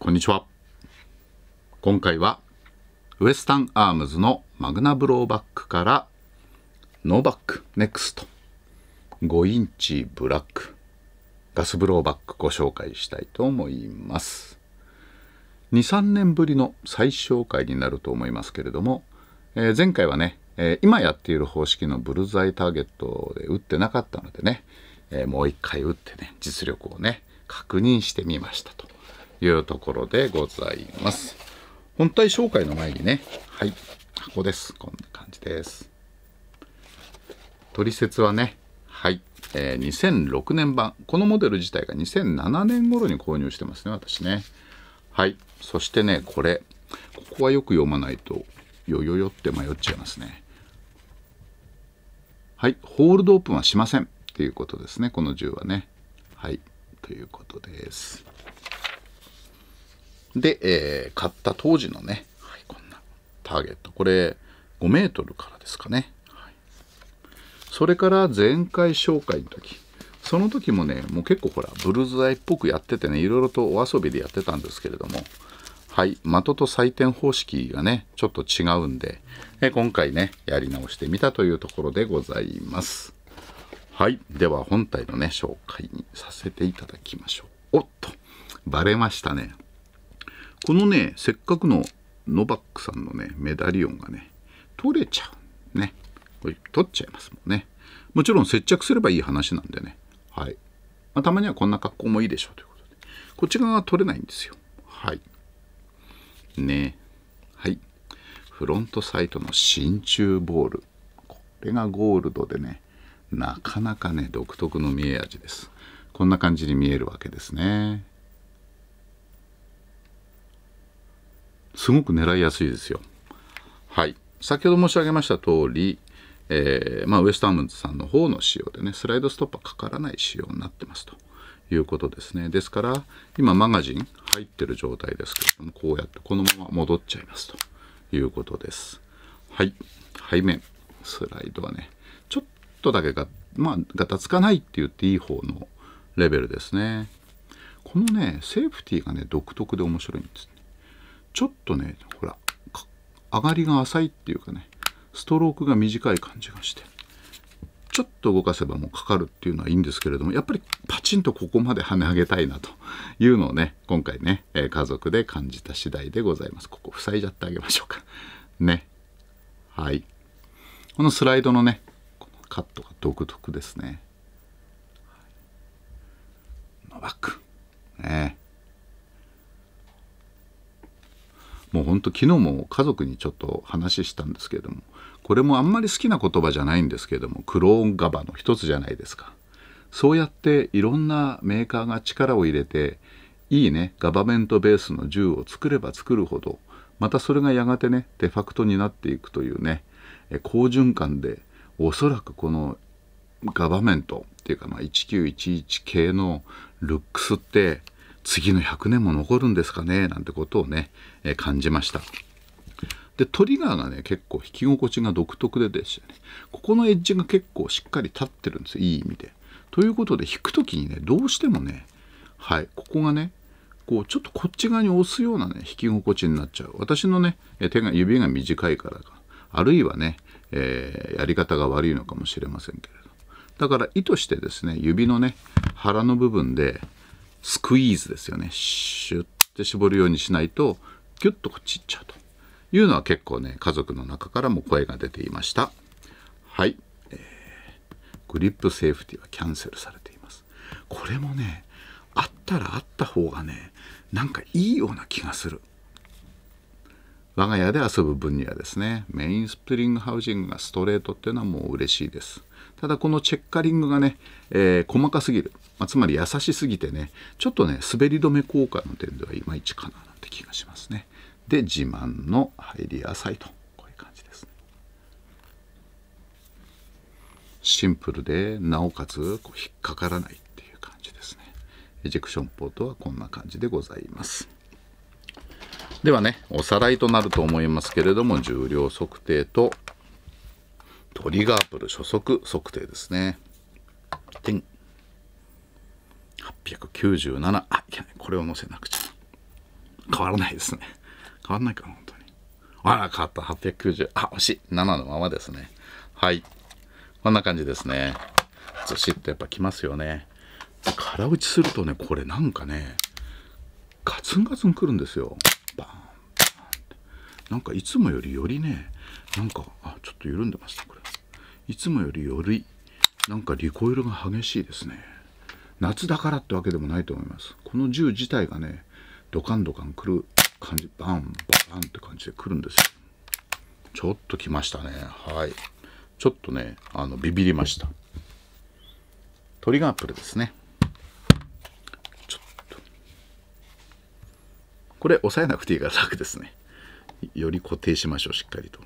こんにちは今回はウエスタンアームズのマグナブローバックからノーバックネクスト5インチブラックガスブローバックご紹介したいと思います23年ぶりの再紹介になると思いますけれども、えー、前回はね、えー、今やっている方式のブルザイターゲットで打ってなかったのでね、えー、もう一回打ってね実力をね確認してみましたというところでございます。本体紹介の前にね、はい、箱です。こんな感じです。取説はね、はい、えー、2006年版。このモデル自体が2007年頃に購入してますね、私ね。はい、そしてね、これ。ここはよく読まないと、よよよって迷っちゃいますね。はい、ホールドオープンはしませんということですね、この銃はね。はい、ということです。で、えー、買った当時のね、はい、こんなターゲット。これ、5メートルからですかね。はい、それから前回紹介の時、その時もね、もう結構ほら、ブルーズアイっぽくやっててね、いろいろとお遊びでやってたんですけれども、はい、的と採点方式がね、ちょっと違うんで、え今回ね、やり直してみたというところでございます。はい、では本体のね、紹介にさせていただきましょう。おっと、バレましたね。このねせっかくのノバックさんのねメダリオンがね取れちゃうねこれ取っちゃいますもんねもちろん接着すればいい話なんでねはい、まあ、たまにはこんな格好もいいでしょうということでこっち側は取れないんですよはいねはいフロントサイトの真鍮ボールこれがゴールドでねなかなかね独特の見え味ですこんな感じに見えるわけですねすごく狙いやすいですよ。はい。先ほど申し上げました通り、えー、まあ、ウエストームズさんの方の仕様でね、スライドストッパーかからない仕様になってますということですね。ですから、今マガジン入ってる状態ですけども、こうやってこのまま戻っちゃいますということです。はい。背面、スライドはね、ちょっとだけが、まあ、ガタつかないって言っていい方のレベルですね。このね、セーフティーがね、独特で面白いんです、ね。ちょっとねほら上がりが浅いっていうかねストロークが短い感じがしてちょっと動かせばもうかかるっていうのはいいんですけれどもやっぱりパチンとここまで跳ね上げたいなというのをね今回ね、え家族で感じた次第でございますここ塞いじゃってあげましょうかねはいこのスライドのねこのカットが独特ですねのバックねもう本当昨日も家族にちょっと話したんですけれどもこれもあんまり好きな言葉じゃないんですけれどもクローンガバの一つじゃないですかそうやっていろんなメーカーが力を入れていいねガバメントベースの銃を作れば作るほどまたそれがやがてねデファクトになっていくというね好循環でおそらくこのガバメントっていうかまあ1911系のルックスって次の100年も残るんですかねなんてことをね、え感じました。でトリガーがね結構引き心地が独特ででしてねここのエッジが結構しっかり立ってるんですいい意味で。ということで引く時にねどうしてもねはいここがねこうちょっとこっち側に押すようなね引き心地になっちゃう私のね手が指が短いからかあるいはね、えー、やり方が悪いのかもしれませんけれどだから意図してですね指のね腹の部分でスクイーズですよねシュッて絞るようにしないとギュッとこっちいっちゃうというのは結構ね家族の中からも声が出ていましたはい、えー、グリップセーフティはキャンセルされていますこれもねあったらあった方がねなんかいいような気がする我が家で遊ぶ分にはですねメインスプリングハウジングがストレートっていうのはもう嬉しいですただこのチェッカリングがね、えー、細かすぎる、まあ、つまり優しすぎてねちょっとね滑り止め効果の点ではいまいちかななんて気がしますねで自慢の入りやサいとこういう感じです、ね、シンプルでなおかつこう引っかからないっていう感じですねエジェクションポートはこんな感じでございますではねおさらいとなると思いますけれども重量測定とトリガープル初速測定ですね。点897あいけないこれを載せなくちゃ変わらないですね変わらないかな本当にあら変わった890あ惜しい7のままですねはいこんな感じですねずしっとやっぱきますよね空打ちするとねこれなんかねガツンガツンくるんですよなんかいつもよりよりねなんかあちょっと緩んでますねこれいつもよりよりなんかリコイルが激しいですね夏だからってわけでもないと思いますこの銃自体がねドカンドカン来る感じバンバンって感じで来るんですよちょっと来ましたねはいちょっとねあのビビりましたトリガープルですねこれ押さえなくていいから楽ですねより固定しましょうしっかりと。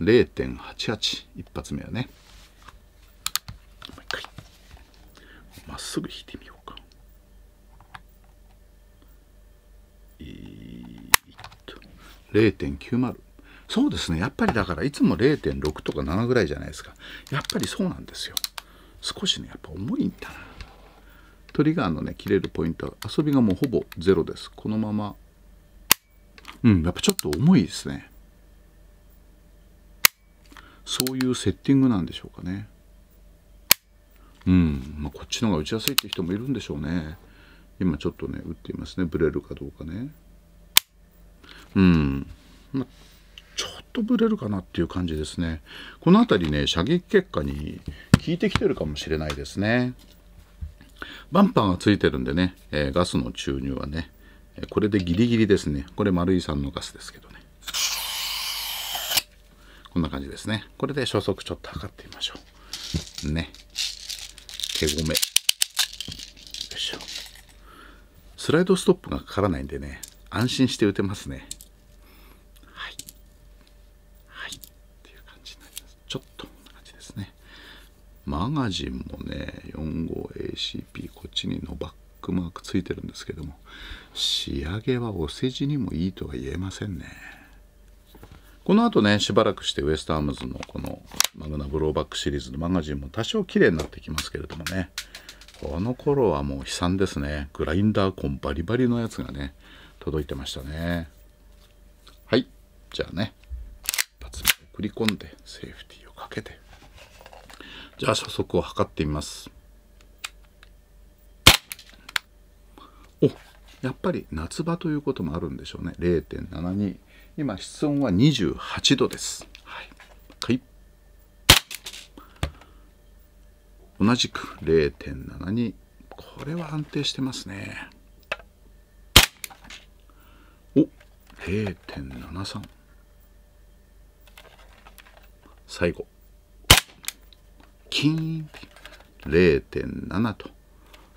0.88一発目はねまっすぐ引いてみようかえー、っと0.90そうですねやっぱりだからいつも0.6とか7ぐらいじゃないですかやっぱりそうなんですよ少しねやっぱ重いんだなトリガーのね切れるポイントは遊びがもうほぼゼロですこのままうんやっぱちょっと重いですねそういうセッティングなんでしょうかねうん、まあ、こっちの方が打ちやすいって人もいるんでしょうね今ちょっとね打っていますねブレるかどうかねうんまあちょっとブレるかなっていう感じですねこの辺りね射撃結果に効いてきてるかもしれないですねバンパーがついてるんでね、えー、ガスの注入はね、えこれでギリギリですねこれ丸井さんのガスですけどねこんな感じですねこれで初速ちょっと測ってみましょうね手ごめよいしょスライドストップがかからないんでね安心して打てますねマガジンもね 45ACP こっちにノバックマークついてるんですけども仕上げはお世辞にもいいとは言えませんねこの後ねしばらくしてウェスタアームズのこのマグナブローバックシリーズのマガジンも多少綺麗になってきますけれどもねこの頃はもう悲惨ですねグラインダーコンバリバリのやつがね届いてましたねはいじゃあね一発目送り込んでセーフティーをかけてじゃあ初速を測ってみます。おやっぱり夏場ということもあるんでしょうね。0.72。今、室温は28度です。はい。はい、同じく0.72。これは安定してますね。お0.73。最後。キーン0.7と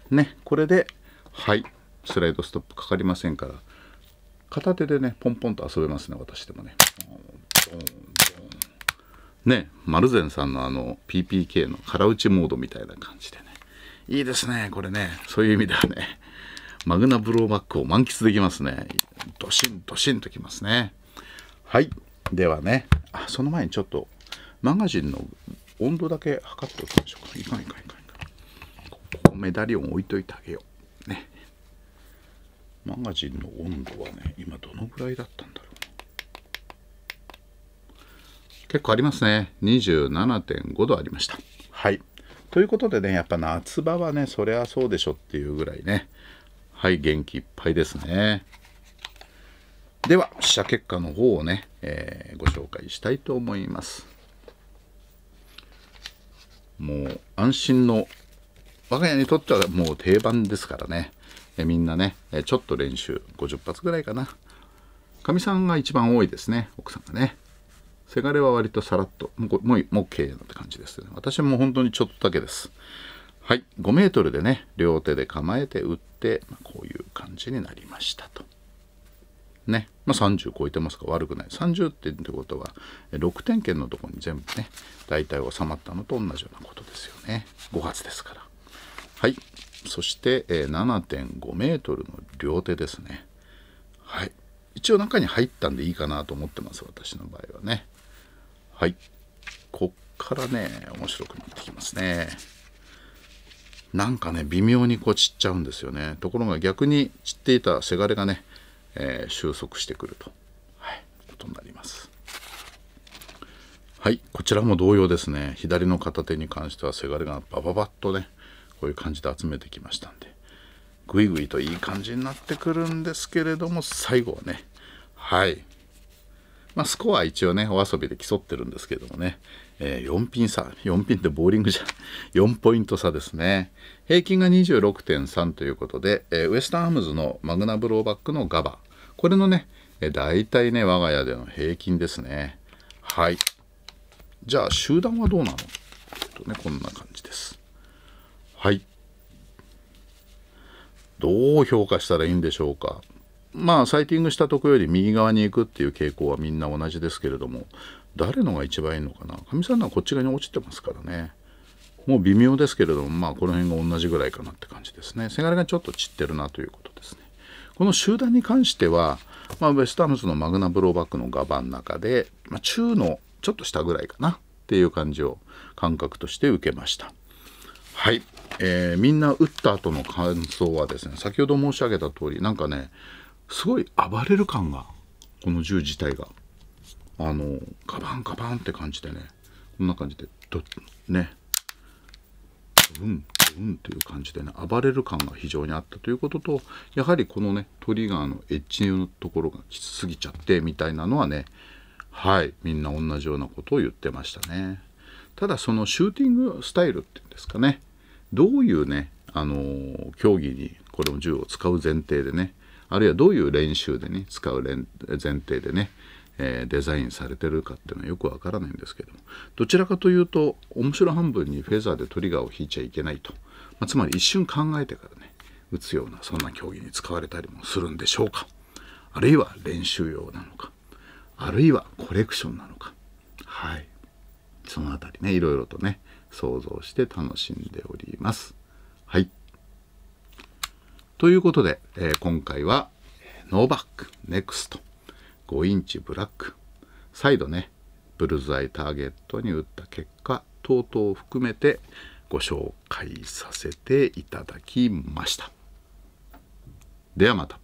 ねこれではいスライドストップかかりませんから片手でねポンポンと遊べますね私でもねねマルゼンさんのあの PPK の空打ちモードみたいな感じでねいいですねこれねそういう意味ではねマグナブローバックを満喫できますねドシンドシンときますねはいではねあその前にちょっとマガジンの温度だけ測っておきましょうかいかんいかんいかんいかんここメダリオン置いといてあげようねマガジンの温度はね今どのぐらいだったんだろう結構ありますね27.5度ありましたはいということでねやっぱ夏場はねそりゃそうでしょっていうぐらいねはい元気いっぱいですねでは試写結果の方をね、えー、ご紹介したいと思いますもう安心の我が家にとってはもう定番ですからねえみんなねえちょっと練習50発ぐらいかなかみさんが一番多いですね奥さんがねせがれは割とさらっともうもうもう OK なって感じです、ね、私も本当にちょっとだけですはい5メートルでね両手で構えて打って、まあ、こういう感じになりましたとね、まあ、30超えてますから悪くない30点ってことは6点圏のとこに全部ね大体収まったのと同じようなことですよね5発ですからはいそして7.5メートルの両手ですねはい一応中に入ったんでいいかなと思ってます私の場合はねはいこっからね面白くなってきますねなんかね微妙にこう散っちゃうんですよねところが逆に散っていたせがれがねえー、収束してくると、はい、ことになります。はい、こちらも同様ですね。左の片手に関してはせがれがバババッとね、こういう感じで集めてきましたんで、ぐいぐいといい感じになってくるんですけれども、最後はね、はい。まあ、スコア一応ね、お遊びで競ってるんですけどもね、えー、4ピン差、4ピンってボーリングじゃ、4 ポイント差ですね。平均が26.3ということで、えー、ウエスタンアームズのマグナブローバックのガバこれのね、え大体ね、我が家での平均ですね。はい。じゃあ、集団はどうなのとね、こんな感じです。はい。どう評価したらいいんでしょうか。まあ、サイティングしたとこより右側に行くっていう傾向はみんな同じですけれども、誰のが一番いいのかな。かみさんのはこっち側に落ちてますからね。もう微妙ですけれども、まあ、この辺が同じぐらいかなって感じですね。せがれがちょっと散ってるなということ。この集団に関しては、まあ、ウェスタームズのマグナブローバックのガバの中で、まあ、中のちょっと下ぐらいかなっていう感じを感覚として受けました。はい、えー、みんな打った後の感想はですね先ほど申し上げた通りなんかねすごい暴れる感がこの銃自体があのガバンガバンって感じでねこんな感じでドッねうんうんという感じでね暴れる感が非常にあったということとやはりこのねトリガーのエッジのところがきつすぎちゃってみたいなのはねはいみんな同じようなことを言ってましたねただそのシューティングスタイルっていうんですかねどういうねあのー、競技にこの銃を使う前提でねあるいはどういう練習でね使う前提でねえー、デザインされてるかっていうのはよくわからないんですけどもどちらかというと面白半分にフェザーでトリガーを引いちゃいけないと、まあ、つまり一瞬考えてからね打つようなそんな競技に使われたりもするんでしょうかあるいは練習用なのかあるいはコレクションなのかはいその辺りねいろいろとね想像して楽しんでおります。はい。ということで、えー、今回はノーバック、ネクスト。5インチブラック再度ねブルズアイターゲットに打った結果等々を含めてご紹介させていただきましたではまた